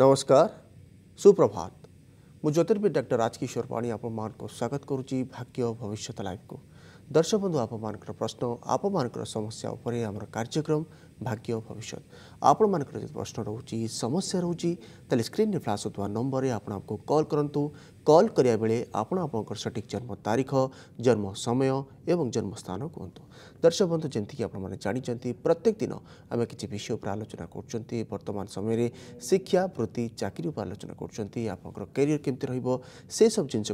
नमस्कार सुप्रभात मु ज्योतिर्विद डर राजकिशोर पाणी आप स्वागत करुच भाग्य भविष्य लाइफ को दर्शक बंधु आप प्रश्न आप समस्या उपरे आम कार्यक्रम भाग्य भविष्य आपण मानक प्रश्न रोचे समस्या रोचे तेल स्क्रीन में फ्लाश होता नंबर में आपण आपको कल करूँ कल करा बेले आपण आप सठिक जन्म तारीख जन्म समय एवं जन्मस्थान कहतु दर्शक बंधु जमीक आपने जानते प्रत्येक दिन आम कि विषय पर आलोचना करतमान समय शिक्षा वृत्ति चाकरी पर आलोचना करपर कैरियर केमती रेसब जिन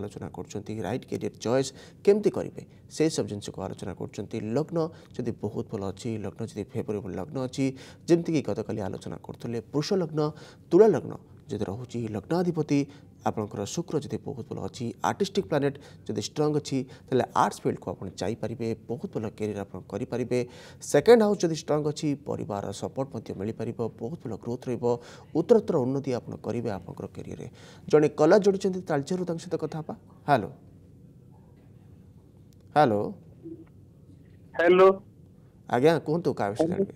आलोचना करट रईट कैरियर चयस केमती करेंगे से सब जिन आलोचना करग्न जब बहुत भल अच्छी लग्न जब फेबर ପରେ ଭଳି ଲଗ୍ନ ଅଛି ଯେମିତିକି ଗତକାଲି ଆଲୋଚନା କରୁଥିଲେ ପୁରୁଷ ଲଗ୍ନ ତୁଳା ଲଗ୍ନ ଯଦି ରହୁଛି ଲଗ୍ନାଧିପତି ଆପଣଙ୍କର ଶୁକ୍ର ଯଦି ବହୁତ ଭଲ ଅଛି ଆର୍ଟିଷ୍ଟିକ୍ ପ୍ଲାନେଟ୍ ଯଦି ଷ୍ଟ୍ରଙ୍ଗ୍ ଅଛି ତାହେଲେ ଆର୍ଟସ୍ ଫିଲ୍ଡକୁ ଆପଣ ଯାଇପାରିବେ ବହୁତ ଭଲ କ୍ୟାରିୟର୍ ଆପଣ କରିପାରିବେ ସେକେଣ୍ଡ ହାଉସ୍ ଯଦି ଷ୍ଟ୍ରଙ୍ଗ୍ ଅଛି ପରିବାରର ସପୋର୍ଟ ମଧ୍ୟ ମିଳିପାରିବ ବହୁତ ଭଲ ଗ୍ରୋଥ୍ ରହିବ ଉତ୍ତରୋତ୍ତର ଉନ୍ନତି ଆପଣ କରିବେ ଆପଣଙ୍କର କ୍ୟାରିୟରରେ ଜଣେ କଲା ଯୋଡ଼ିଛନ୍ତି ତାଳଚେରୁ ତାଙ୍କ ସହିତ କଥା ହେବା ହ୍ୟାଲୋ ହ୍ୟାଲୋ ହ୍ୟାଲୋ ଆଜ୍ଞା କୁହନ୍ତୁ କାହା ବିଷୟରେ ଜାଣିବେ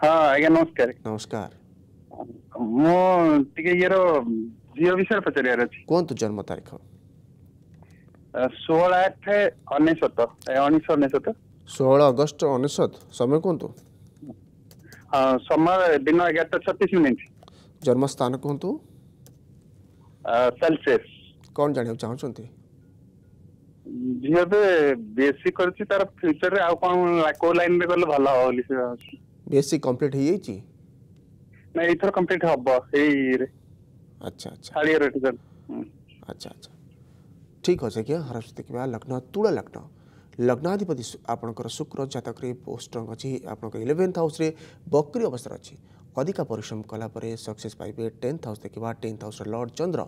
ହଁ ଆଜ୍ଞା ନମସ୍କାର ନମସ୍କାର ମୁଁ ଟିକେ ଇଏର ଝିଅ ବିଷୟରେ ପଚାରିବାର ଅଛି କୁହନ୍ତୁ ଜନ୍ମ ତାରିଖ ଷୋହଳ ଆଠ ଅନେଶତ ଉଣେଇଶହ ଅନେଶତ ଷୋହଳ ଅଗଷ୍ଟ ଅନେଶତ ସମୟ କୁହନ୍ତୁ ସମୟ ଦିନ ଏଗାରଟା ଛତିଶ ମିନିଟ୍ ଜନ୍ମସ୍ଥାନ କୁହନ୍ତୁ ସେଲସେସ୍ କ'ଣ ଜାଣିବାକୁ ଚାହୁଁଛନ୍ତି ଝିଅ ଏବେ ବିଏସସି କରିଛି ତାର ଫ୍ୟୁଚରରେ ଆଉ କ'ଣ କୋଉ ଲାଇନରେ ଗଲେ ଭଲ ହବ ବୋଲି ସେ ଭାବୁଛି ବିଏସସି କମ୍ପ୍ଲିଟ୍ ହେଇଯାଇଛି ନା ଏଇଥର କମ୍ପ୍ଲିଟ୍ ହବ ଏଇ ଇଏରେ ଆଚ୍ଛା ଆଚ୍ଛା ଥାର୍ଡ ଇୟର ରିଟର୍ନ ଆଚ୍ଛା ଆଚ୍ଛା ଠିକ୍ ଅଛି ଆଜ୍ଞା ହରାସ ଦେଖିବା ଲଗ୍ନ ତୁଳ ଲଗ୍ନ ଲଗ୍ନାଧିପତି ଆପଣଙ୍କର ଶୁକ୍ର ଜାତକରେ ପୋଷ୍ଟ ଅଛି ଆପଣଙ୍କର ଇଲେଭେନ୍ଥ ହାଉସ୍ରେ ବକ୍ରି ଅବସ୍ଥାରେ ଅଛି ଅଧିକା ପରିଶ୍ରମ କଲାପରେ ସକ୍ସେସ୍ ପାଇବେ ଟେନ୍ଥ ହାଉସ୍ ଦେଖିବା ଟେନ୍ଥ ହାଉସ୍ର ଲର୍ଡ଼ ଚନ୍ଦ୍ର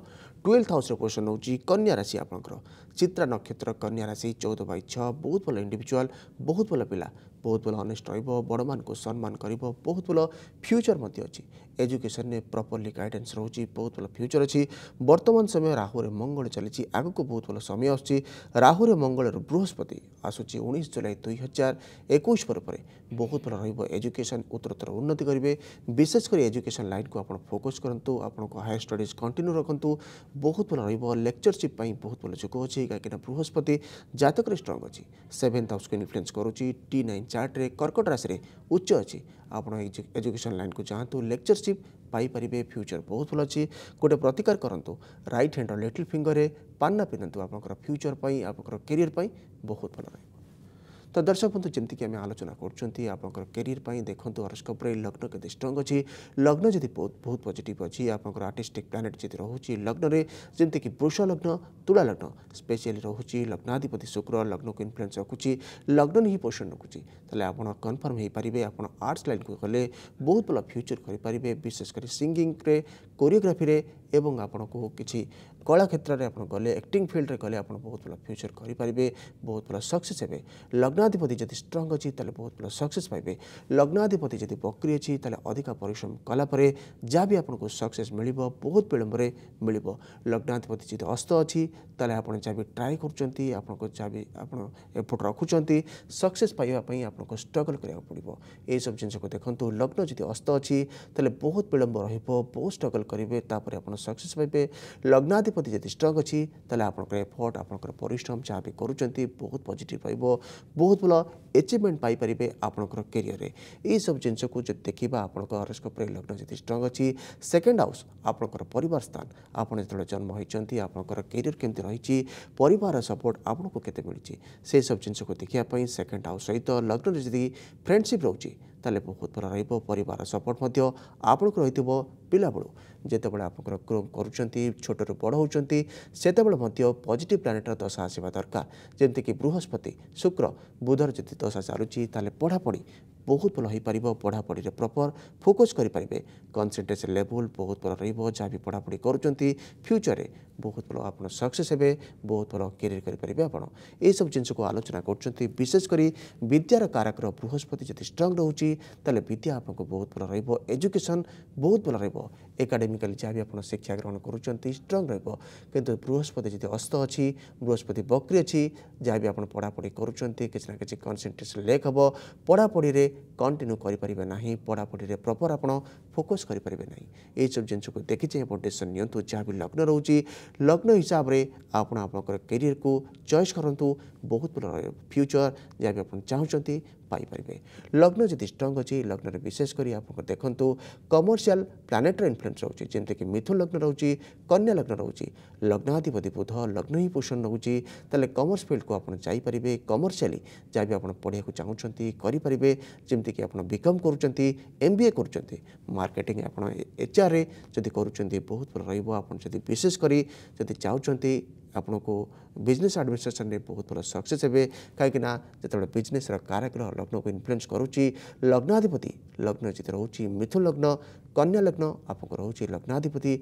ଟୁଏଲ୍ଥ ହାଉସ୍ର ପୋଜିସନ୍ ହେଉଛି କନ୍ୟା ରାଶି ଆପଣଙ୍କର ଚିତ୍ରା ନକ୍ଷତ୍ର କନ୍ୟା ରାଶି ଚଉଦ ବାଇ ଛଅ ବହୁତ ଭଲ ଇଣ୍ଡିଭିଜୁଆଲ୍ ବହୁତ ଭଲ ପିଲା ବହୁତ ଭଲ ଅନେଷ୍ଟ ରହିବ ବଡ଼ମାନଙ୍କୁ ସମ୍ମାନ କରିବ ବହୁତ ଭଲ ଫ୍ୟୁଚର୍ ମଧ୍ୟ ଅଛି ଏଜୁକେସନରେ ପ୍ରପରଲି ଗାଇଡ଼ାନ୍ସ ରହୁଛି ବହୁତ ଭଲ ଫ୍ୟୁଚର୍ ଅଛି ବର୍ତ୍ତମାନ ସମୟ ରାହୁରେ ମଙ୍ଗଳ ଚାଲିଛି ଆଗକୁ ବହୁତ ଭଲ ସମୟ ଆସୁଛି ରାହୁରେ ମଙ୍ଗଳରୁ ବୃହସ୍ପତି ଆସୁଛି ଉଣେଇଶ ଜୁଲାଇ ଦୁଇ ହଜାର ଏକୋଇଶ ପରେ ପରେ ବହୁତ ଭଲ ରହିବ ଏଜୁକେସନ୍ ଉତ୍ତରୋତ୍ତର ଉନ୍ନତି କରିବେ ବିଶେଷ କରି ଏଜୁକେସନ୍ ଲାଇନ୍କୁ ଆପଣ ଫୋକସ୍ କରନ୍ତୁ ଆପଣଙ୍କ ହାୟର ଷ୍ଟଡ଼ିଜ୍ କଣ୍ଟିନ୍ୟୁ ରଖନ୍ତୁ ବହୁତ ଭଲ ରହିବ ଲେକ୍ଚରସିପ୍ ପାଇଁ ବହୁତ ଭଲ ଯୋଗ ଅଛି କାହିଁକିନା ବୃହସ୍ପତି ଜାତକରେ ଷ୍ଟ୍ରଙ୍ଗ ଅଛି ସେଭେନ୍ଥ ହାଉସ୍କୁ ଇନଫ୍ଲୁଏନ୍ସ କରୁଛି ଟି ନାଇନ୍ ଚାର୍ଟରେ କର୍କଟ ରାଶିରେ ଉଚ୍ଚ ଅଛି ଆପଣ ଏଇ ଏଜୁକେସନ୍ ଲାଇନ୍କୁ ଚାହାନ୍ତୁ ଲେକ୍ଚରସିପ୍ ପାଇପାରିବେ ଫ୍ୟୁଚର୍ ବହୁତ ଭଲ ଅଛି ଗୋଟେ ପ୍ରତିକାର କରନ୍ତୁ ରାଇଟ୍ ହ୍ୟାଣ୍ଡର ଲିଟିଲ୍ ଫିଙ୍ଗରରେ ପାନ୍ନା ପିନ୍ଧନ୍ତୁ ଆପଣଙ୍କର ଫ୍ୟୁଚର୍ ପାଇଁ ଆପଣଙ୍କର କ୍ୟାରିୟର୍ ପାଇଁ ବହୁତ ଭଲ ରହିବ ତ ଦର୍ଶକ ବନ୍ଧୁ ଯେମିତିକି ଆମେ ଆଲୋଚନା କରୁଛନ୍ତି ଆପଣଙ୍କର କ୍ୟାରିୟର ପାଇଁ ଦେଖନ୍ତୁ ହରସ୍କୋପରେ ଲଗ୍ନ କେତେ ଷ୍ଟ୍ରଙ୍ଗ ଅଛି ଲଗ୍ନ ଯଦି ବହୁତ ବହୁତ ପଜିଟିଭ୍ ଅଛି ଆପଣଙ୍କର ଆର୍ଟିଷ୍ଟିକ୍ ପ୍ଲାନେଟ୍ ଯଦି ରହୁଛି ଲଗ୍ନରେ ଯେମିତିକି ବୃଷ ଲଗ୍ନ ତୁଳା ଲଗ୍ନ ସ୍ପେଶିଆଲି ରହୁଛି ଲଗ୍ନାଧିପତି ଶୁକ୍ର ଲଗ୍ନକୁ ଇନଫ୍ଲୁଏନ୍ସ ରଖୁଛି ଲଗ୍ନ ହିଁ ପୋଷଣ ରଖୁଛି ତାହେଲେ ଆପଣ କନଫର୍ମ ହୋଇପାରିବେ ଆପଣ ଆର୍ଟସ୍ ଲାଇନ୍କୁ ଗଲେ ବହୁତ ଭଲ ଫ୍ୟୁଚର୍ କରିପାରିବେ ବିଶେଷ କରି ସିଙ୍ଗିଂରେ କୋରିଓଗ୍ରାଫିରେ ଏବଂ ଆପଣଙ୍କୁ କିଛି କଳା କ୍ଷେତ୍ରରେ ଆପଣ ଗଲେ ଆକ୍ଟିଂ ଫିଲ୍ଡରେ ଗଲେ ଆପଣ ବହୁତ ଭଲ ଫ୍ୟୁଚର୍ କରିପାରିବେ ବହୁତ ଭଲ ସକ୍ସେସ୍ ହେବେ ଲଗ୍ନାଧିପତି ଯଦି ଷ୍ଟ୍ରଙ୍ଗ ଅଛି ତାହେଲେ ବହୁତ ଭଲ ସକ୍ସେସ୍ ପାଇବେ ଲଗ୍ନାଧିପତି ଯଦି ବକ୍ରି ଅଛି ତାହେଲେ ଅଧିକା ପରିଶ୍ରମ କଲାପରେ ଯାହା ବି ଆପଣଙ୍କୁ ସକ୍ସେସ୍ ମିଳିବ ବହୁତ ବିଳମ୍ବରେ ମିଳିବ ଲଗ୍ନାଧିପତି ଯଦି ଅସ୍ତ ଅଛି ତାହେଲେ ଆପଣ ଯାହା ବି ଟ୍ରାଏ କରୁଛନ୍ତି ଆପଣଙ୍କ ଯାହା ବି ଆପଣ ଏଫର୍ଟ ରଖୁଛନ୍ତି ସକ୍ସେସ୍ ପାଇବା ପାଇଁ ଆପଣଙ୍କୁ ଷ୍ଟ୍ରଗଲ୍ କରିବାକୁ ପଡ଼ିବ ଏହିସବୁ ଜିନିଷକୁ ଦେଖନ୍ତୁ ଲଗ୍ନ ଯଦି ଅସ୍ତ ଅଛି ତାହେଲେ ବହୁତ ବିଳମ୍ବ ରହିବ ବହୁତ ଷ୍ଟ୍ରଗଲ୍ କରିବେ ତାପରେ ଆପଣ सक्सेस पाइबे लग्नाधिपति जब स्ट्रंग अच्छी तेल आप एफर्ट आपंकर परिश्रम जहाँ भी कर बहुत पजिट रही बहुत भल एचिवमेंट पाइपर आपंकर कैरियर ये सब जिनस को देखा आपस्कोप लग्न जब स्ट्रंग अच्छी सेकेंड हाउस आपंकर पर स्थान आपड़ जो जन्म होती आपंकर कैरियर केमती रही पर सपोर्ट आपको केते मिली से सब जिनको देखापी सेकेंड हाउस सहित लग्न जी फ्रेंडसीप रोचे ତାହେଲେ ବହୁତ ଭଲ ରହିବ ପରିବାର ସପୋର୍ଟ ମଧ୍ୟ ଆପଣଙ୍କୁ ରହିଥିବ ପିଲାବେଳୁ ଯେତେବେଳେ ଆପଣଙ୍କର ଗ୍ରୋ କରୁଛନ୍ତି ଛୋଟରୁ ବଡ଼ ହେଉଛନ୍ତି ସେତେବେଳେ ମଧ୍ୟ ପଜିଟିଭ୍ ପ୍ଲାନେଟ୍ର ଦଶା ଆସିବା ଦରକାର ଯେମିତିକି ବୃହସ୍ପତି ଶୁକ୍ର ବୁଧର ଯଦି ଦଶା ଚାଲୁଛି ତାହେଲେ ପଢ଼ାପଢ଼ି ବହୁତ ଭଲ ହୋଇପାରିବ ପଢ଼ାପଢ଼ିରେ ପ୍ରପର୍ ଫୋକସ୍ କରିପାରିବେ କନ୍ସେନ୍ଟ୍ରେସନ୍ ଲେଭୁଲ୍ ବହୁତ ଭଲ ରହିବ ଯାହା ବି ପଢ଼ାପଢ଼ି କରୁଛନ୍ତି ଫ୍ୟୁଚର୍ରେ ବହୁତ ଭଲ ଆପଣ ସକ୍ସେସ୍ ହେବେ ବହୁତ ଭଲ କ୍ୟାରିୟର୍ କରିପାରିବେ ଆପଣ ଏହିସବୁ ଜିନିଷକୁ ଆଲୋଚନା କରୁଛନ୍ତି ବିଶେଷ କରି ବିଦ୍ୟାର କାରକର ବୃହସ୍ପତି ଯଦି ଷ୍ଟ୍ରଙ୍ଗ ରହୁଛି ତାହେଲେ ବିଦ୍ୟା ଆପଣଙ୍କୁ ବହୁତ ଭଲ ରହିବ ଏଜୁକେସନ୍ ବହୁତ ଭଲ ରହିବ ଏକାଡେମିକାଲି ଯାହା ବି ଆପଣ ଶିକ୍ଷା ଗ୍ରହଣ କରୁଛନ୍ତି ଷ୍ଟ୍ରଙ୍ଗ୍ ରହିବ କିନ୍ତୁ ବୃହସ୍ପତି ଯଦି ଅସ୍ତ ଅଛି ବୃହସ୍ପତି ବକ୍ରି ଅଛି ଯାହା ବି ଆପଣ ପଢ଼ାପଢ଼ି କରୁଛନ୍ତି କିଛି ନା କିଛି କନସେନ୍ଟ୍ରେସନ୍ ଲେକ୍ ହେବ ପଢ଼ାପଢ଼ିରେ କଣ୍ଟିନ୍ୟୁ କରିପାରିବେ ନାହିଁ ପଢ଼ାପଢ଼ିରେ ପ୍ରପର୍ ଆପଣ ଫୋକସ୍ କରିପାରିବେ ନାହିଁ ଏଇସବୁ ଜିନିଷକୁ ଦେଖିଛି ଆପଣ ଡିସିସନ୍ ନିଅନ୍ତୁ ଯାହା ବି ଲଗ୍ନ ରହୁଛି ଲଗ୍ନ ହିସାବରେ ଆପଣ ଆପଣଙ୍କର କ୍ୟାରିୟରକୁ ଚଏସ୍ କରନ୍ତୁ ବହୁତ ଭଲ ରହିବ ଫ୍ୟୁଚର୍ ଯାହା ବି ଆପଣ ଚାହୁଁଛନ୍ତି পাইপারে লগ্ন যদি স্ট্রং অছি লগ্নর বিশেষ করে আপনার দেখুন কমর্সিয়াল প্লানেটর ইনফ্লুয়েন্স রয়েছে যেমিতিকি মিথুন লগ্ন রয়েছে কন্যা লগ্ন রয়েছে লগ্নাধিপতি বুধ লগ্ন হি পোষণ রয়েছে তাহলে কমর্স ফিল্ডকু আপনার যাইপারে কমর্সিয়ালি যা বি আপনার পড়া চাহুন করিপারে যেমিতিকি আপনার বিকম করছেন এম বি এ করছেন মার্কেটিং আপনার এচআরএ যদি করছেন বহুত ভাল রহব আপনার যদি বিশেষ করে যদি চাহুন আপনক বিজনেস এডমিনিস্ট্রেশন রে বহুত বহুত সাকসেস হেবে কাErrorKind যেতে বিজনেস আর কারক্র লগ্ন ওপ ইনফুয়েন্স করুচি লগ্নாதிপতি লগ্ন চিত্র হউচি মিথু লগ্ন কন্যা লগ্ন আপক রহুচি লগ্নாதிপতি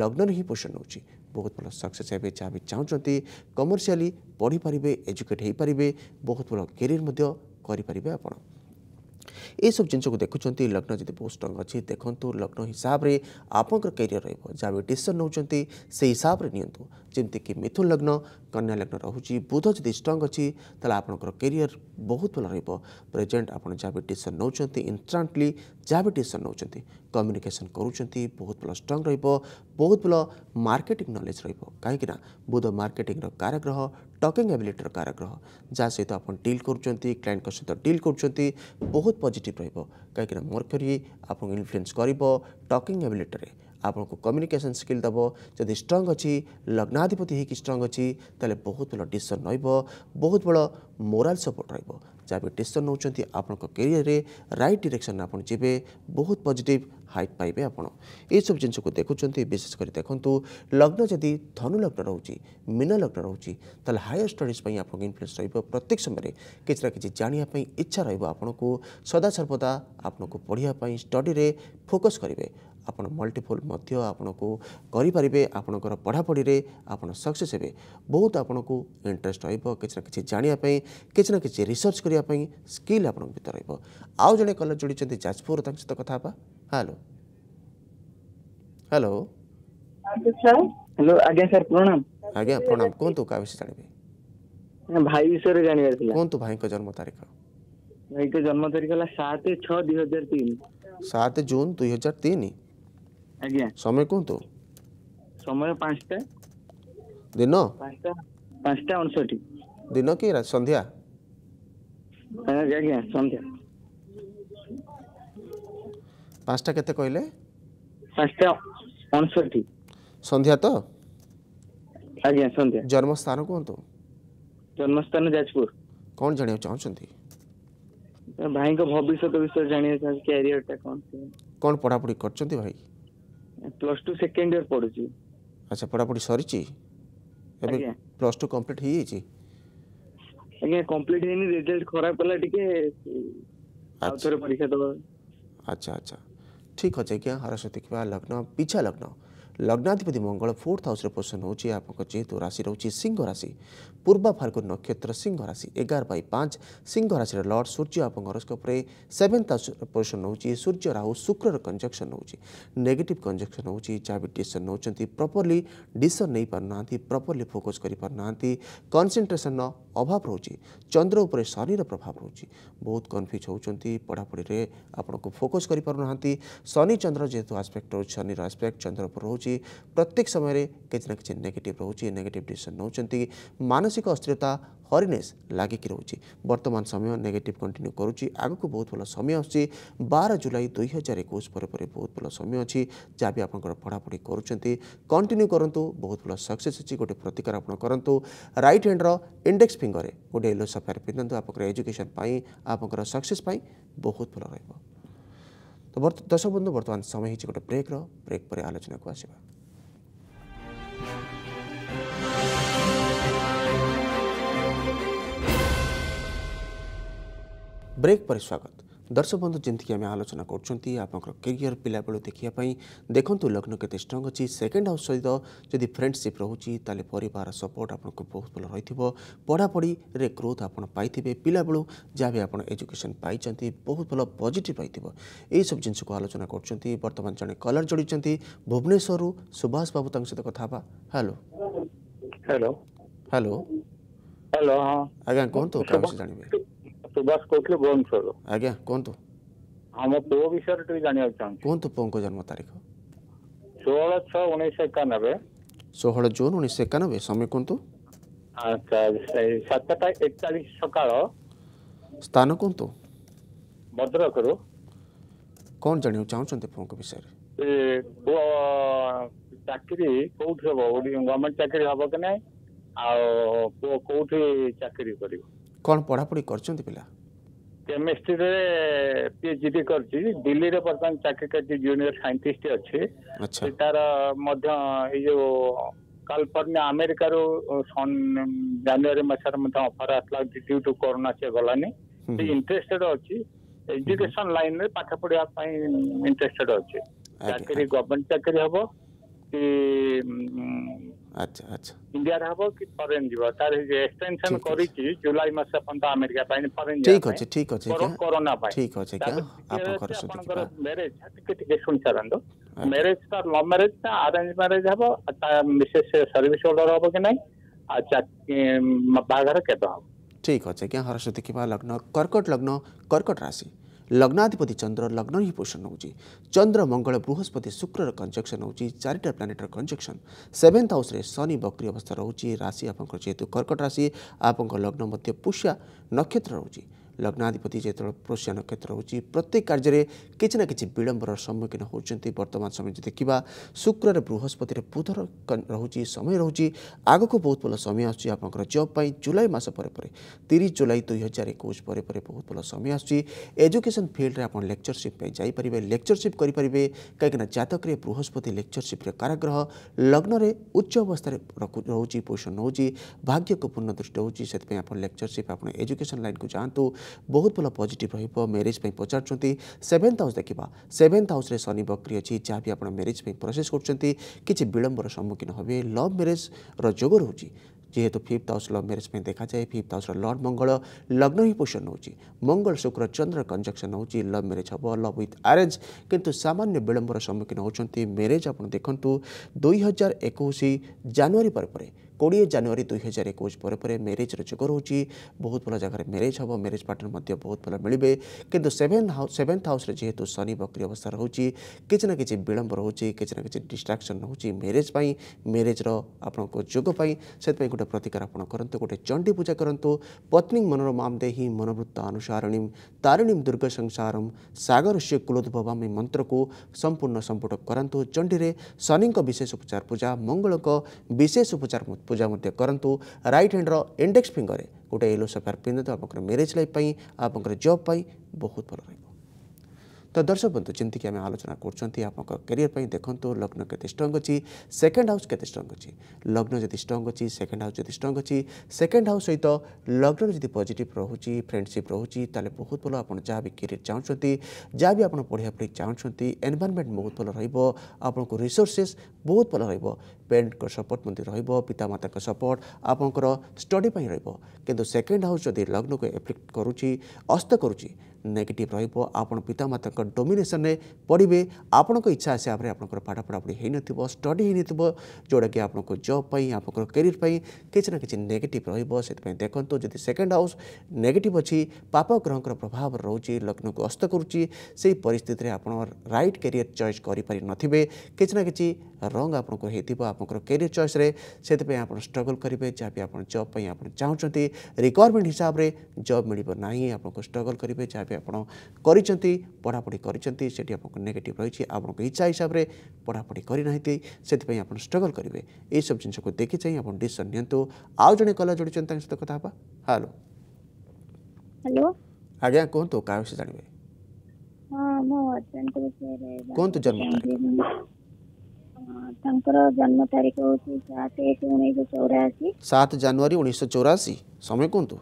লগ্ন হহি পوشن হউচি বহুত বহুত সাকসেস হেবে যা বি চাওচতি কমার্শিয়ালি পঢ়ি পারিবে এডুকেটেড হেই পারিবে বহুত বহুত কেরিয়ার মদ্য করি পারিবে আপন ଏସବୁ ଜିନିଷକୁ ଦେଖୁଛନ୍ତି ଲଗ୍ନ ଯଦି ବହୁତ ଷ୍ଟ୍ରଙ୍ଗ ଅଛି ଦେଖନ୍ତୁ ଲଗ୍ନ ହିସାବରେ ଆପଣଙ୍କର କ୍ୟାରିୟର ରହିବ ଯାହା ବି ଡିସିସନ୍ ନେଉଛନ୍ତି ସେଇ ହିସାବରେ ନିଅନ୍ତୁ ଯେମିତିକି ମିଥୁନ ଲଗ୍ନ କନ୍ୟା ଲଗ୍ନ ରହୁଛି ବୁଧ ଯଦି ଷ୍ଟ୍ରଙ୍ଗ ଅଛି ତାହେଲେ ଆପଣଙ୍କର କ୍ୟାରିୟର ବହୁତ ଭଲ ରହିବ ପ୍ରେଜେଣ୍ଟ ଆପଣ ଯାହା ବି ଡିସିସନ୍ ନେଉଛନ୍ତି ଇନଷ୍ଟାଣ୍ଟଲି ଯାହା ବି ଡିସିସନ୍ ନେଉଛନ୍ତି କମ୍ୟୁନିକେସନ୍ କରୁଛନ୍ତି ବହୁତ ଭଲ ଷ୍ଟ୍ରଙ୍ଗ ରହିବ ବହୁତ ଭଲ ମାର୍କେଟିଂ ନଲେଜ୍ ରହିବ କାହିଁକିନା ବୁଧ ମାର୍କେଟିଂର କାରଗ୍ରହ ଟକିଂ ଏବିଲିଟିର କାରକ ଗ୍ରହ ଯାହା ସହିତ ଆପଣ ଡିଲ୍ କରୁଛନ୍ତି କ୍ଲାଏଣ୍ଟଙ୍କ ସହିତ ଡିଲ୍ କରୁଛନ୍ତି ବହୁତ ପଜିଟିଭ୍ ରହିବ କାହିଁକିନା ମର୍କରୀ ଆପଣଙ୍କୁ ଇନଫ୍ଲୁଏନ୍ସ କରିବ ଟକିଂ ଏବିଲିଟିରେ ଆପଣଙ୍କୁ କମ୍ୟୁନିକେସନ୍ ସ୍କିଲ୍ ଦେବ ଯଦି ଷ୍ଟ୍ରଙ୍ଗ ଅଛି ଲଗ୍ନାଧିପତି ହେଇକି ଷ୍ଟ୍ରଙ୍ଗ ଅଛି ତାହେଲେ ବହୁତ ଭଲ ଡିସିସନ୍ ରହିବ ବହୁତ ବଡ଼ ମୋରାଲ ସପୋର୍ଟ ରହିବ ଯାହା ବି ଡିସିସନ୍ ନେଉଛନ୍ତି ଆପଣଙ୍କ କ୍ୟାରିୟରରେ ରାଇଟ୍ ଡିରେକ୍ସନ୍ ଆପଣ ଯିବେ ବହୁତ ପଜିଟିଭ୍ ହାଇଟ୍ ପାଇବେ ଆପଣ ଏସବୁ ଜିନିଷକୁ ଦେଖୁଛନ୍ତି ବିଶେଷ କରି ଦେଖନ୍ତୁ ଲଗ୍ନ ଯଦି ଧନୁ ଲଗ୍ନ ରହୁଛି ମୀନ ଲଗ୍ନ ରହୁଛି ତାହେଲେ ହାୟର ଷ୍ଟଡ଼ିଜ୍ ପାଇଁ ଆପଣଙ୍କ ଇନଫ୍ଲୁଏନ୍ସ ରହିବ ପ୍ରତ୍ୟେକ ସମୟରେ କିଛି ନା କିଛି ଜାଣିବା ପାଇଁ ଇଚ୍ଛା ରହିବ ଆପଣଙ୍କୁ ସଦାସର୍ବଦା ଆପଣଙ୍କୁ ପଢ଼ିବା ପାଇଁ ଷ୍ଟଡ଼ିରେ ଫୋକସ୍ କରିବେ ଆପଣ ମଲ୍ଟିଫୋଲ୍ ମଧ୍ୟ ଆପଣଙ୍କୁ କରିପାରିବେ ଆପଣଙ୍କର ପଢ଼ାପଢ଼ିରେ ଆପଣ ସକ୍ସେସ୍ ହେବେ ବହୁତ ଆପଣଙ୍କୁ ଇଣ୍ଟରେଷ୍ଟ ରହିବ କିଛି ନା କିଛି ଜାଣିବା ପାଇଁ କିଛି ନା କିଛି ରିସର୍ଚ୍ଚ କରିବା ପାଇଁ ସ୍କିଲ୍ ଆପଣଙ୍କ ଭିତରେ ରହିବ ଆଉ ଜଣେ କଲର୍ ଯୋଡ଼ିଛନ୍ତି ଯାଜପୁର ତାଙ୍କ ସହିତ କଥା ହେବା ହ୍ୟାଲୋ ହ୍ୟାଲୋ ହ୍ୟାଲୋ ଆଜ୍ଞା ସାର୍ ପ୍ରଣାମ ଆଜ୍ଞା ପ୍ରଣାମ କୁହନ୍ତୁ କାହା ବିଷୟରେ ଜାଣିବେ ଭାଇ ବିଷୟରେ ଜାଣିବାର ଥିଲା କୁହନ୍ତୁ ଭାଇଙ୍କ ଜନ୍ମ ତାରିଖ ଭାଇଙ୍କ ଜନ୍ମ ତାରିଖ ହେଲା ସାତ ଛଅ ଦୁଇ ହଜାର ତିନି ସାତ ଜୁନ୍ ଦୁଇ ହଜାର ତିନି ଆଜ୍ଞା ସମୟ କୁହନ୍ତୁ ସମୟ ପାଞ୍ଚଟା ଦିନ ପାଞ୍ଚଟା ଅଣଷଠି ଦିନ କି ସନ୍ଧ୍ୟା ଆଜ୍ଞା ସନ୍ଧ୍ୟା ପାଞ୍ଚଟା କେତେ କହିଲେ ପାଞ୍ଚଟା ଅଣଷଠି ସନ୍ଧ୍ୟା ତ ଆଜ୍ଞା ସନ୍ଧ୍ୟା ଜନ୍ମସ୍ଥାନ କୁହନ୍ତୁ ଜନ୍ମସ୍ଥାନ ଯାଜପୁର କ'ଣ ଜାଣିବାକୁ ଚାହୁଁଛନ୍ତି ଭାଇଙ୍କ ଭବିଷ୍ୟତ ବିଷୟରେ ଜାଣିବାକୁ ଚାହୁଁଛି କ୍ୟାରିୟରଟା କ'ଣ କ'ଣ ପଢ଼ାପଢ଼ି କରିଛନ୍ତି ଭାଇ ପ୍ଲସ୍ ଟୁ ସେକେଣ୍ଡ ଇୟର ପଢ଼ୁଛି ଆଚ୍ଛା ପଢ଼ାପଢ଼ି ସରିଛି ଏବେ ପ୍ଲସ୍ ଟୁ କମ୍ପ୍ଲିଟ୍ ହେଇଯାଇଛି ଆଜ୍ଞା କମ୍ପ୍ଲିଟ୍ ହେଇନି ରେଜଲ୍ଟ ଖରାପ ହେଲା ଟିକେ ଆଉ ଥରେ ପରୀକ୍ଷା ଦେବା ଆଚ୍ଛା ଆଚ୍ଛା ଠିକ୍ ଅଛି ଆଜ୍ଞା ହର ଦେଖିବା ଲଗ୍ନ ପିଛା ଲଗ୍ନ लग्नाधिपति मंगल फोर्थ हाउस पोषण हो जेहेतु राशि रोचे सिंह राशि पूर्व फाल्गुन नक्षत्र सिंह राशि एगार बै पांच सिंह राशि लर्ड सूर्य और हरस्कोप्रे सेवेन्थ हाउस पोषण हो सूर्य राहु शुक्र कंजक्शन हो नेगेटिव कंजक्शन हो जहाँ भी डिसीसन नौकरी प्रपर्ली डिसीसन नहीं पार ना प्रपर्ली फोकस कर पारना कनसेट्रेसन अभाव रोच चंद्र उपर शनि प्रभाव रोच बहुत कनफ्यूज होती पढ़ापढ़ी में आपन को फोकस कर पार ना शनि चंद्र जेहतु आसपेक्ट रोज शनि आसपेक्ट चंद्र उपर रोच प्रत्येक समय किसी ना कि नेगेट रोचे नेगेटिव डिशन नौ मानसिक अस्थिरता हरिनेस लगिक रोचे बर्तमान समय नेगेटिव कंटिन्यू करुच्ची आग बहुत भल समय आसी बार जुलाई दुई हजार एकुश पर बहुत भल समय अच्छी जहाँ भी आप पढ़ापढ़ी करुँच करूँ बहुत भल सक्से अच्छी गोटे प्रतिकार आप करूँ रईट हैंड्र इंडेक्स फिंगर गोटे येलो सफायर पिंधु आप एजुकेशन आप सक्से बहुत भल रहा तो दर्शक बंधु बर्तमान समय हो गए ब्रेक्र ब्रेक पर आलोचना को आसवा ବ୍ରେକ୍ ପରେ ସ୍ୱାଗତ ଦର୍ଶକ ବନ୍ଧୁ ଯେମିତିକି ଆମେ ଆଲୋଚନା କରୁଛନ୍ତି ଆପଣଙ୍କର କ୍ୟାରିୟର ପିଲାବେଳୁ ଦେଖିବା ପାଇଁ ଦେଖନ୍ତୁ ଲଗ୍ନ କେତେ ଷ୍ଟ୍ରଙ୍ଗ ଅଛି ସେକେଣ୍ଡ ହାଉସ୍ ସହିତ ଯଦି ଫ୍ରେଣ୍ଡସିପ୍ ରହୁଛି ତାହେଲେ ପରିବାର ସପୋର୍ଟ ଆପଣଙ୍କୁ ବହୁତ ଭଲ ରହିଥିବ ପଢ଼ାପଢ଼ିରେ ଗ୍ରୋଥ୍ ଆପଣ ପାଇଥିବେ ପିଲାବେଳୁ ଯାହା ବି ଆପଣ ଏଜୁକେସନ୍ ପାଇଛନ୍ତି ବହୁତ ଭଲ ପଜିଟିଭ୍ ରହିଥିବ ଏହିସବୁ ଜିନିଷକୁ ଆଲୋଚନା କରୁଛନ୍ତି ବର୍ତ୍ତମାନ ଜଣେ କଲର୍ ଯୋଡ଼ିଛନ୍ତି ଭୁବନେଶ୍ୱରରୁ ସୁଭାଷ ବାବୁ ତାଙ୍କ ସହିତ କଥା ହେବା ହ୍ୟାଲୋ ହ୍ୟାଲୋ ହ୍ୟାଲୋ ହ୍ୟାଲୋ ଆଜ୍ଞା କୁହନ୍ତୁ କାହା ବିଷୟରେ ଜାଣିବେ ସୁବାସ କହୁଥିଲେ ଭୁବନେଶ୍ୱରରୁ ଆଜ୍ଞା କୁହନ୍ତୁ ହଁ ମୋ ପୁଅ ବିଷୟରେ ଟିକେ ଜାଣିବାକୁ ଚାହୁଁଛି କୁହନ୍ତୁ ପୁଅଙ୍କ ଜନ୍ମ ତାରିଖ ଷୋହଳ ଛଅ ଉଣେଇଶହ ଏକାନବେ ଷୋହଳ ଜୁନ ଉଣେଇଶହ ଏକାନବେ ସମୟ କୁହନ୍ତୁ ଆଚ୍ଛା ସାତଟା ଏକଚାଳିଶ ସକାଳ ସ୍ଥାନ କୁହନ୍ତୁ ଭଦ୍ରକରୁ କ'ଣ ଜାଣିବାକୁ ଚାହୁଁଛନ୍ତି ପୁଅଙ୍କ ବିଷୟରେ ପୁଅ ଚାକିରି କୋଉଠି ହବ ଗଭର୍ଣ୍ଣମେଣ୍ଟ ଚାକିରି ହବ କି ନାହିଁ ଆଉ ପୁଅ କୋଉଠି ଚାକିରି କରିବ କ'ଣ ପଢ଼ାପଢ଼ି କରିଛନ୍ତି ପିଲା କେମିଷ୍ଟ୍ରିରେ ପିଏଚ୍ଡି କରିଛି ଦିଲ୍ଲୀରେ ବର୍ତ୍ତମାନ ଚାକିରି କରିଛି ଜୁନିୟର ସାଇଣ୍ଟିଷ୍ଟ ଅଛି ସେ ତାର ମଧ୍ୟ ଏଇ ଯୋଉ କାଲିଫର୍ଣ୍ଣିଆ ଆମେରିକାରୁ ଜାନୁଆରୀ ମାସରେ ମଧ୍ୟ ଅଫର ଆସିଲା ଡ୍ୟୁ ଟୁ କରୋନା ସେ ଗଲାନି ସେ ଇଣ୍ଟରେଷ୍ଟେଡ୍ ଅଛି ଏଜୁକେସନ ଲାଇନରେ ପାଠ ପଢିବା ପାଇଁ ଇଣ୍ଟରେଷ୍ଟେଡ୍ ଅଛି ଚାକିରି ଗଭର୍ଣ୍ଣମେଣ୍ଟ ଚାକିରି ହବ କି আচ্ছা আচ্ছা ଇଣ୍ଡିଆରେ ହବ କି ଫରେନ୍ ଯିବ ତାର ଏକ୍ସଟେନସନ କରିଛି ଜୁଲାଇ ମାସ ପର୍ଯ୍ୟନ୍ତ ଆମେରିକା ପାଇଁ ଫରେନ୍ ଠିକ ଅଛି ଠିକ ଅଛି କରୋନା ପାଇଁ ଠିକ ଅଛି ଆପଣଙ୍କର ଆପଣଙ୍କର ମ୍ୟାରେଜ ଟିକେ ଟିକେ ଶୁଣି ସାରନ୍ତୁ ମ୍ୟାରେଜ ଟା ଲଭ୍ ମ୍ୟାରେଜ ନା ଆରେଞ୍ଜ ମ୍ୟାରେଜ ହବ ତା ବିଶେଷ ସର୍ଭିସ ଅର୍ଡର ହବ କି ନାହିଁ ଆଉ ବାହାଘର କେବେ ହବ ଠିକ ଅଛି ଆଜ୍ଞା ହରସ୍ୱତୀ କିମ୍ବା ଲଗ୍ନ କର୍କଟ ଲଗ୍ନ କର୍କଟ ରାଶି लग्नाधिपति चन्द्र लग्न हिँड पोषण नहुँछ चन्द्र मंगल बृहस्पति शुक्रर कन्जक्सन हुन्छ चारिटा प्लेट्र कन्जक्सन सेभेन्थ हाउस शनि बक्री अवस्था रहेछ राशि आप्रु कर्कट राशि आप्न पोषा नक्षत्र रहेछ ଲଗ୍ନାଧିପତି ଯେତେବେଳେ ପୁରୁଷିଆ ନକ୍ଷତ୍ର ହେଉଛି ପ୍ରତ୍ୟେକ କାର୍ଯ୍ୟରେ କିଛି ନା କିଛି ବିଳମ୍ବର ସମ୍ମୁଖୀନ ହେଉଛନ୍ତି ବର୍ତ୍ତମାନ ସମୟ ଯଦି ଦେଖିବା ଶୁକ୍ରରେ ବୃହସ୍ପତିରେ ବୁଧର ରହୁଛି ସମୟ ରହୁଛି ଆଗକୁ ବହୁତ ଭଲ ସମୟ ଆସୁଛି ଆପଣଙ୍କର ଜବ୍ ପାଇଁ ଜୁଲାଇ ମାସ ପରେ ପରେ ତିରିଶ ଜୁଲାଇ ଦୁଇ ହଜାର ଏକୋଇଶ ପରେ ପରେ ବହୁତ ଭଲ ସମୟ ଆସୁଛି ଏଜୁକେସନ୍ ଫିଲ୍ଡରେ ଆପଣ ଲେକ୍ଚରସିପ୍ ପାଇଁ ଯାଇପାରିବେ ଲେକ୍ଚରସିପ୍ କରିପାରିବେ କାହିଁକିନା ଜାତକରେ ବୃହସ୍ପତି ଲେକ୍ଚରସିପ୍ରେ କାରାଗ୍ରହ ଲଗ୍ନରେ ଉଚ୍ଚ ଅବସ୍ଥାରେ ରହୁଛି ପୋଷଣ ନେଉଛି ଭାଗ୍ୟକୁ ପୂର୍ଣ୍ଣ ଦୃଷ୍ଟି ହେଉଛି ସେଥିପାଇଁ ଆପଣ ଲେକ୍ଚରସିପ୍ ଆପଣ ଏଜୁକେସନ୍ ଲାଇନ୍କୁ ଯାଆନ୍ତୁ ବହୁତ ଭଲ ପଜିଟିଭ୍ ରହିବ ମ୍ୟାରେଜ୍ ପାଇଁ ପଚାରୁଛନ୍ତି ସେଭେନ୍ଥ ହାଉସ୍ ଦେଖିବା ସେଭେନ୍ଥ ହାଉସ୍ରେ ଶନି ବକ୍ରି ଅଛି ଯାହା ବି ଆପଣ ମ୍ୟାରେଜ୍ ପାଇଁ ପ୍ରୋସେସ୍ କରୁଛନ୍ତି କିଛି ବିଳମ୍ବର ସମ୍ମୁଖୀନ ହେବେ ଲଭ୍ ମ୍ୟାରେଜ୍ର ଯୋଗ ରହୁଛି যেহেতু ফিফ্থ হাউস লভ ম্যারেজ দেখা যায় ফিফ্থ হাউসর লর্ড মঙ্গল লগ্ন হি পোষণ হচ্ছে মঙ্গল শুক্র চন্দ্র কনজকশন হচ্ছে লভ ম্যারেজ হব লভ উইথ আরেঞ্জ কিন্তু সামান্য বিলম্বর সম্মুখীন হচ্ছেন ম্যারেজ আপনার দেখুন দুই হাজার একুশ জানুয়ারি পরে পরে କୋଡ଼ିଏ ଜାନୁଆରୀ ଦୁଇ ହଜାର ଏକୋଇଶ ପରେ ପରେ ମ୍ୟାରେଜ୍ର ଯୋଗ ରହୁଛି ବହୁତ ଭଲ ଜାଗାରେ ମ୍ୟାରେଜ୍ ହେବ ମ୍ୟାରେଜ୍ ପାର୍ଟନର୍ ମଧ୍ୟ ବହୁତ ଭଲ ମିଳିବେ କିନ୍ତୁ ସେଭେନ୍ ହାଉସ୍ ସେଭେନ୍ଥ ହାଉସ୍ରେ ଯେହେତୁ ଶନି ବକ୍ରି ଅବସ୍ଥା ରହୁଛି କିଛି ନା କିଛି ବିଳମ୍ବ ରହୁଛି କିଛି ନା କିଛି ଡିଷ୍ଟ୍ରାକ୍ସନ୍ ରହୁଛି ମ୍ୟାରେଜ୍ ପାଇଁ ମ୍ୟାରେଜ୍ର ଆପଣଙ୍କ ଯୋଗ ପାଇଁ ସେଥିପାଇଁ ଗୋଟେ ପ୍ରତିକାର ଆପଣ କରନ୍ତୁ ଗୋଟେ ଚଣ୍ଡୀ ପୂଜା କରନ୍ତୁ ପତ୍ନୀ ମନୋରମାମ ଦେହି ମନୋବୃତ୍ତ ଅନୁସାରଣୀମ ତାରିଣୀମ ଦୁର୍ଗ ସଂସାରମ ସାଗରସ୍ୟ କୁଲୋଦ୍ଭବାମୀ ମନ୍ତ୍ରକୁ ସମ୍ପୂର୍ଣ୍ଣ ସମ୍ପୁଟ କରନ୍ତୁ ଚଣ୍ଡୀରେ ଶନିଙ୍କ ବିଶେଷ ଉପଚାର ପୂଜା ମଙ୍ଗଳଙ୍କ ବିଶେଷ ଉପଚାର ପୂଜା ମଧ୍ୟ କରନ୍ତୁ ରାଇଟ୍ ହ୍ୟାଣ୍ଡର ଇଣ୍ଡେକ୍ସ ଫିଙ୍ଗରରେ ଗୋଟେ ୟେଲୋ ସଫାର ପିନ୍ଧନ୍ତୁ ଆପଣଙ୍କର ମ୍ୟାରେଜ୍ ଲାଇଫ୍ ପାଇଁ ଆପଣଙ୍କର ଜବ୍ ପାଇଁ ବହୁତ ଭଲ ରହିବ ତ ଦର୍ଶକ ବନ୍ଧୁ ଯେମିତିକି ଆମେ ଆଲୋଚନା କରୁଛନ୍ତି ଆପଣଙ୍କ କ୍ୟାରିୟର୍ ପାଇଁ ଦେଖନ୍ତୁ ଲଗ୍ନ କେତେ ଷ୍ଟ୍ରଙ୍ଗ ଅଛି ସେକେଣ୍ଡ ହାଉସ୍ କେତେ ଷ୍ଟ୍ରଙ୍ଗ ଅଛି ଲଗ୍ନ ଯଦି ଷ୍ଟ୍ରଙ୍ଗ ଅଛି ସେକେଣ୍ଡ ହାଉସ୍ ଯଦି ଷ୍ଟ୍ରଙ୍ଗ ଅଛି ସେକେଣ୍ଡ ହାଉସ୍ ସହିତ ଲଗ୍ନର ଯଦି ପଜିଟିଭ୍ ରହୁଛି ଫ୍ରେଣ୍ଡସିପ୍ ରହୁଛି ତାହେଲେ ବହୁତ ଭଲ ଆପଣ ଯାହା ବି କ୍ୟାରିୟର୍ ଚାହୁଁଛନ୍ତି ଯାହା ବି ଆପଣ ପଢ଼ିବା ପାଇଁ ଚାହୁଁଛନ୍ତି ଏନ୍ଭାରମେଣ୍ଟ ବହୁତ ଭଲ ରହିବ ଆପଣଙ୍କୁ ରିସୋର୍ସେସ୍ ବହୁତ ଭଲ ରହିବ ପେରେଣ୍ଟଙ୍କ ସପୋର୍ଟ ମଧ୍ୟ ରହିବ ପିତାମାତାଙ୍କ ସପୋର୍ଟ ଆପଣଙ୍କର ଷ୍ଟଡ଼ି ପାଇଁ ରହିବ କିନ୍ତୁ ସେକେଣ୍ଡ ହାଉସ୍ ଯଦି ଲଗ୍ନକୁ ଏଫେକ୍ଟ କରୁଛି ଅସ୍ତ କରୁଛି नेगेटिव रिता डोमेसन में पढ़े आपण को इच्छा हिसाब से आपठ पढ़ापढ़ी हो स्टडी हो जोटा कि आप जब आप कैरियर पर किसी ना कि नेगेट रही देखो जी सेकेंड हाउस नेगेट अच्छी पाप ग्रह प्रभाव रोच लग्न को अस्त करुच्च से ही पिस्थित आप रईट कैरियर चयस कर पारे किसी ना कि रंग आपको हो कैरियर चयस से आप स्ट्रगल करेंगे जहाँ भी आप जब्पी आप चाहते रिक्वयरमेंट हिसाब से जब मिले ना आपको स्ट्रगल करेंगे जहाँ যেতে আপনার করছেন পড়াপড়ি করছেন সেটি আপনার নেগেটিভ রয়েছে আপনার ইচ্ছা হিসাবে পড়াপড়ি করে না সেপাই আপনার স্ট্রগল করবে এইসব জিনিসক দেখি চাই আপনার ডিসিশন নিয়ন্তু আউ জন কলা যোড়ি সহ কথা হবা হ্যালো হ্যালো আজ্ঞা কুহতু কাহ বিষয়ে জাঁবে କୁହନ୍ତୁ ଜନ୍ମ ତାଙ୍କର ଜନ୍ମ ତାରିଖ ହେଉଛି ସାତ ଏକ ଉଣେଇଶହ ଚଉରାଅଶୀ ସାତ ଜାନୁଆରୀ ଉଣେଇଶହ ଚଉରାଅଶୀ ସମୟ କୁହନ୍ତୁ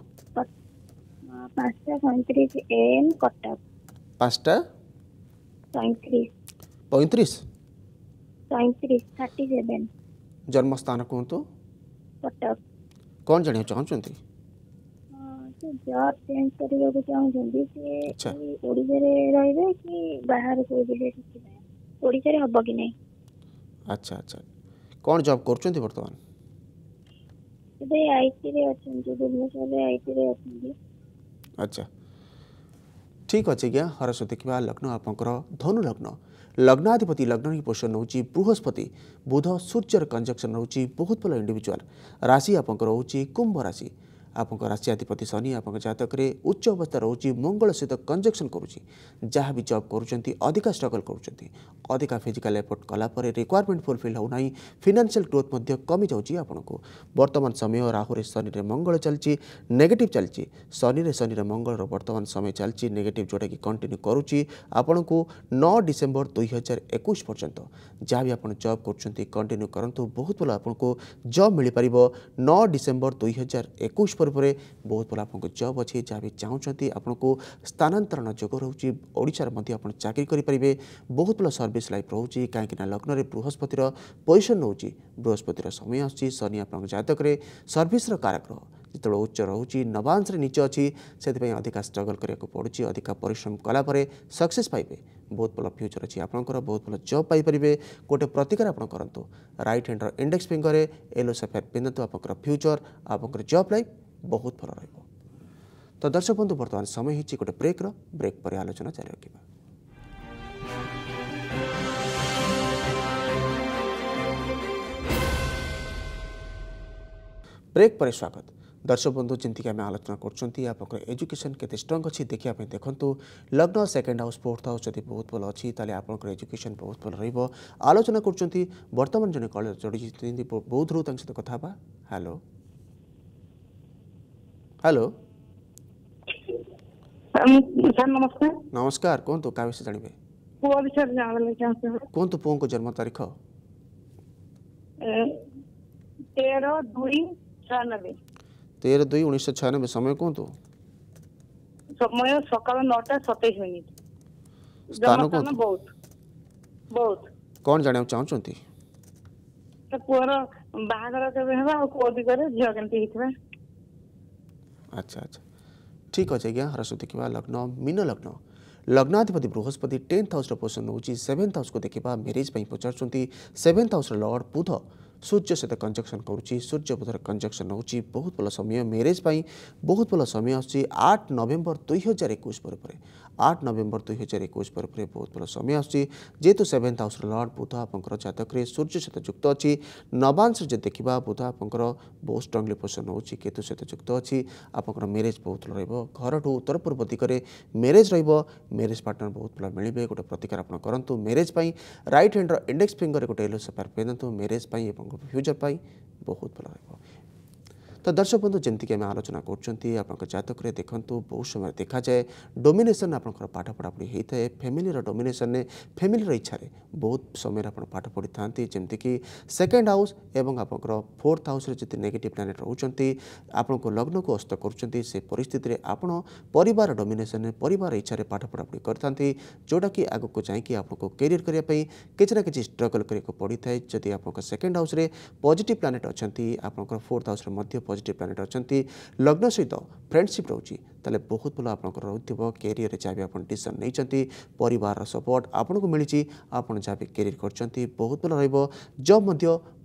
ସଇଁତିରିଶ ଏଏମ୍ କଟକ ପାଞ୍ଚଟା ସଇଁତିରିଶ ପଇଁତିରିଶ ସଇଁତିରିଶ ଥାର୍ଟି ସେଭେନ୍ ଜନ୍ମସ୍ଥାନ କୁହନ୍ତୁ କଟକ କ'ଣ ଜାଣିବାକୁ ଚାହୁଁଛନ୍ତି ଜବ୍ ଚେଞ୍ଜ କରିବାକୁ ଚାହୁଁଛନ୍ତି ସେ ଓଡ଼ିଶାରେ ରହିବେ କି ବାହାରକୁ ଯିବେ ସେଥିପାଇଁ ଓଡ଼ିଶାରେ ହବ କି ନାହିଁ ଆଚ୍ଛା ଆଚ୍ଛା କ'ଣ ଜବ୍ କରୁଛନ୍ତି ବର୍ତ୍ତମାନ ଏବେ ଆଇଟିରେ ଅଛନ୍ତି ଭୁବନେଶ୍ୱରରେ ଆଇଟିରେ ଅଛନ୍ତି ଆଚ୍ଛା ଠିକ୍ ଅଛି ଆଜ୍ଞା ହରସ ଦେଖିବା ଲଗ୍ନ ଆପଣଙ୍କର ଧନୁ ଲଗ୍ନ ଲଗ୍ନାଧିପତି ଲଗ୍ନ ହିଁ ପୋଷଣ ରହୁଛି ବୃହସ୍ପତି ବୁଧ ସୂର୍ଯ୍ୟର କଞ୍ଜକ୍ସନ୍ ରହୁଛି ବହୁତ ଭଲ ଇଣ୍ଡିଭିଜୁଆଲ୍ ରାଶି ଆପଣଙ୍କର ରହୁଛି କୁମ୍ଭ ରାଶି আপনক রাশি অতি প্রতি শনি আপক জাতকরে উচ্চ অবস্থা রউচি মঙ্গল সহিত কনজাংশন করুচি যাহা বি জব করুচন্তি অধিক স্ট্রাগল করুচন্তি অধিক ফিজিক্যাল এফোর্ট কলাপরে রিকোয়ারমেন্ট ফুলফিল হো নাহি ফিনান্সিয়াল গ্রোথ মধ্যে কমি যাওচি আপনক বর্তমান সময় রাহু রে শনি রে মঙ্গল চলচি নেগেটিভ চলচি শনি রে শনি রে মঙ্গল র বর্তমান সময় চলচি নেগেটিভ জোড় কি কন্টিনিউ করুচি আপনক 9 ডিসেম্বর 2021 পর্যন্ত যাহা বি আপন জব করুচন্তি কন্টিনিউ করন্তু বহুত ভাল আপনক জব মিলি পারিবো 9 ডিসেম্বর 2021 পূর্বে বহুত ভাল আপনার জব অছে যা বি চাহুমান আপনার স্থানান্তরণ যোগ রয়েছে ওড়শার মধ্যে আপনার চাকরি করে পারে বহুত ভাল সর্ভিস লাইফ রয়েছে কিনা লগ্নরে বৃহস্পতির পজিশন রয়েছে বৃহস্পতির সময় আসছে শনি আপনার জাতকরে সর্ভিসর কারাগ্রহ যেতবে উচ্চ রয়েছে নবাংশে নিচ অছি সেই অধিকা স্ট্রগল করা পড়ুছে অধিকা পরিশ্রম কলাপরে সকসেস পাইবে ବହୁତ ଭଲ ଫ୍ୟୁଚର୍ ଅଛି ଆପଣଙ୍କର ବହୁତ ଭଲ ଜବ୍ ପାଇପାରିବେ ଗୋଟେ ପ୍ରତିକାର ଆପଣ କରନ୍ତୁ ରାଇଟ୍ ହ୍ୟାଣ୍ଡର ଇଣ୍ଡେକ୍ସ ଫିଙ୍ଗରରେ ୟେଲୋ ସଫେୟାର ପିନ୍ଧନ୍ତୁ ଆପଣଙ୍କର ଫ୍ୟୁଚର୍ ଆପଣଙ୍କର ଜବ୍ ଲାଇଫ୍ ବହୁତ ଭଲ ରହିବ ତ ଦର୍ଶକ ବନ୍ଧୁ ବର୍ତ୍ତମାନ ସମୟ ହେଇଛି ଗୋଟେ ବ୍ରେକ୍ର ବ୍ରେକ୍ ପରେ ଆଲୋଚନା ଜାରି ରଖିବା ବ୍ରେକ୍ ପରେ ସ୍ୱାଗତ ଦର୍ଶକ ବନ୍ଧୁ ଯେମିତିକି ଆମେ ଆଲୋଚନା କରୁଛନ୍ତି ଆପଣଙ୍କର ଏଜୁକେସନ୍ କେତେ ଷ୍ଟ୍ରଙ୍ଗ ଅଛି ଦେଖିବା ପାଇଁ ଦେଖନ୍ତୁ ଲଗ୍ନ ସେକେଣ୍ଡ ହାଉସ୍ ଫୋର୍ଥ ହାଉସ୍ ଯଦି ବହୁତ ଭଲ ଅଛି ତାହେଲେ ଆପଣଙ୍କର ଏଜୁକେସନ୍ ବହୁତ ଭଲ ରହିବ ଆଲୋଚନା କରୁଛନ୍ତି ବର୍ତ୍ତମାନ ଜଣେ କଲେଜ ଯୋଡ଼ିଛନ୍ତି ବୌଦ୍ଧରୁ ତାଙ୍କ ସହିତ କଥା ହେବା ହ୍ୟାଲୋ हेलो um, सर नमस्कार नमस्कार कहतु तो क्या विषय जानवे पुआ विषय जानवे चाहते हो कहतु तो पुओं को जन्म तारीख तेरह दुई छयानबे तेरह दुई उन्नीस सौ छयानबे समय कहतु तो? समय सकाल नौटा सतैश मिनिट स्थान कहतु बहुत बहुत कौन जाना चाहते पुअर बाहर केवे हेबा और को दिगरे झियो केमती हेथिबा अच्छा अच्छा ठीक अच्छे आज्ञा ह्रास देखा लग्न मीन लग्न लग्नाधिपति बृहस्पति टेन्थ हाउस पोजिशन नौ सेवेन्थ हाउस को देखा मेरेज पचार सेवेन्थ हाउस लर्ड बुध ସୂର୍ଯ୍ୟ ସହିତ କଞ୍ଜକ୍ସନ୍ କରୁଛି ସୂର୍ଯ୍ୟ ବୁଧର କଞ୍ଜକ୍ସନ୍ ହେଉଛି ବହୁତ ଭଲ ସମୟ ମ୍ୟାରେଜ୍ ପାଇଁ ବହୁତ ଭଲ ସମୟ ଆସୁଛି ଆଠ ନଭେମ୍ବର ଦୁଇ ହଜାର ଏକୋଇଶ ପରେ ପରେ ଆଠ ନଭେମ୍ବର ଦୁଇ ହଜାର ଏକୋଇଶ ପରେ ପରେ ବହୁତ ଭଲ ସମୟ ଆସୁଛି ଯେହେତୁ ସେଭେନ୍ଥ ହାଉସ୍ର ଲର୍ଡ଼ ବୁଧ ଆପଣଙ୍କର ଜାତକରେ ସୂର୍ଯ୍ୟ ସହିତ ଯୁକ୍ତ ଅଛି ନବାଂଶରେ ଯଦି ଦେଖିବା ବୁଧ ଆପଣଙ୍କର ବହୁତ ଷ୍ଟ୍ରଙ୍ଗଲି ପୋଜିସନ୍ ହେଉଛି କେତୁ ସହିତ ଯୁକ୍ତ ଅଛି ଆପଣଙ୍କର ମ୍ୟାରେଜ୍ ବହୁତ ଭଲ ରହିବ ଘରଠୁ ଉତ୍ତର ପୂର୍ବ ଦିଗରେ ମ୍ୟାରେଜ୍ ରହିବ ମ୍ୟାରେଜ୍ ପାର୍ଟନର୍ ବହୁତ ଭଲ ମିଳିବେ ଗୋଟେ ପ୍ରତିକାର ଆପଣ କରନ୍ତୁ ମ୍ୟାରେଜ୍ ପାଇଁ ରାଇଟ୍ ହ୍ୟାଣ୍ଡର ଇଣ୍ଡେକ୍ସ ଫିଙ୍ଗରରେ ଗୋଟେ ୟେଲୋ ସେପାର ପିନ୍ଧନ୍ତୁ ମ୍ୟାରେଜ୍ ପାଇଁ ଏବଂ होंगे फ्यूचर पाई बहुत भला ତ ଦର୍ଶକ ବନ୍ଧୁ ଯେମିତିକି ଆମେ ଆଲୋଚନା କରୁଛନ୍ତି ଆପଣଙ୍କ ଜାତକରେ ଦେଖନ୍ତୁ ବହୁତ ସମୟରେ ଦେଖାଯାଏ ଡୋମିନେସନ୍ ଆପଣଙ୍କର ପାଠ ପଢ଼ାପଢ଼ି ହୋଇଥାଏ ଫ୍ୟାମିଲିର ଡୋମିନେସନ୍ରେ ଫ୍ୟାମିଲିର ଇଚ୍ଛାରେ ବହୁତ ସମୟରେ ଆପଣ ପାଠ ପଢ଼ିଥାନ୍ତି ଯେମିତିକି ସେକେଣ୍ଡ ହାଉସ୍ ଏବଂ ଆପଣଙ୍କର ଫୋର୍ଥ ହାଉସ୍ରେ ଯଦି ନେଗେଟିଭ୍ ପ୍ଲାନେଟ୍ ରହୁଛନ୍ତି ଆପଣଙ୍କ ଲଗ୍ନକୁ ଅସ୍ତ କରୁଛନ୍ତି ସେ ପରିସ୍ଥିତିରେ ଆପଣ ପରିବାର ଡୋମିନେସନ୍ରେ ପରିବାର ଇଚ୍ଛାରେ ପାଠ ପଢ଼ାପଢ଼ି କରିଥାନ୍ତି ଯେଉଁଟାକି ଆଗକୁ ଯାଇକି ଆପଣଙ୍କୁ କ୍ୟାରିୟର କରିବା ପାଇଁ କିଛି ନା କିଛି ଷ୍ଟ୍ରଗଲ୍ କରିବାକୁ ପଡ଼ିଥାଏ ଯଦି ଆପଣଙ୍କ ସେକେଣ୍ଡ ହାଉସ୍ରେ ପଜିଟିଭ୍ ପ୍ଲାନେଟ୍ ଅଛନ୍ତି ଆପଣଙ୍କର ଫୋର୍ଥ ହାଉସ୍ରେ ମଧ୍ୟ পজিটিভ প্লানেট অনেক লগ্ন সহিত ফ্রেন্ডশিপ রয়েছে তাহলে বহুত ভালো আপনার রোথ ক্যারিয়র যা বি আপনার ডিসিশন নিয়েছেন পরিবার সপোর্ট আপনার মিছে আপনার যা বি ক্যারিয়র করছেন বহুত ভালো রহব জব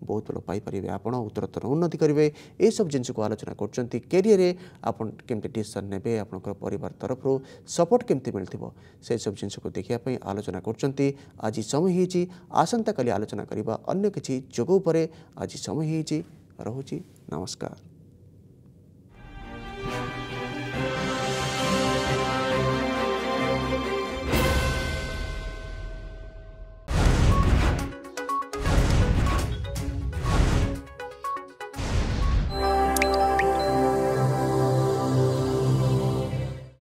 বহুত ভালো পাইপারে আপনার উত্তরোত্তর উন্নতি করবে এইসব জিনিসক আলোচনা করছেন ক্যারিয়রে আপনার কেমি ডিসিশন নেবে আপনার পরিবার তরফর সপোর্ট কেমি মিলব সেইসব জিনিসক দেখা আলোচনা করছেন আজ সময় হয়েছি আসন্তকালি আলোচনা করা অন্য কিছু যোগ উপরে আজ সময় হয়েছি রহুছি নমস্কার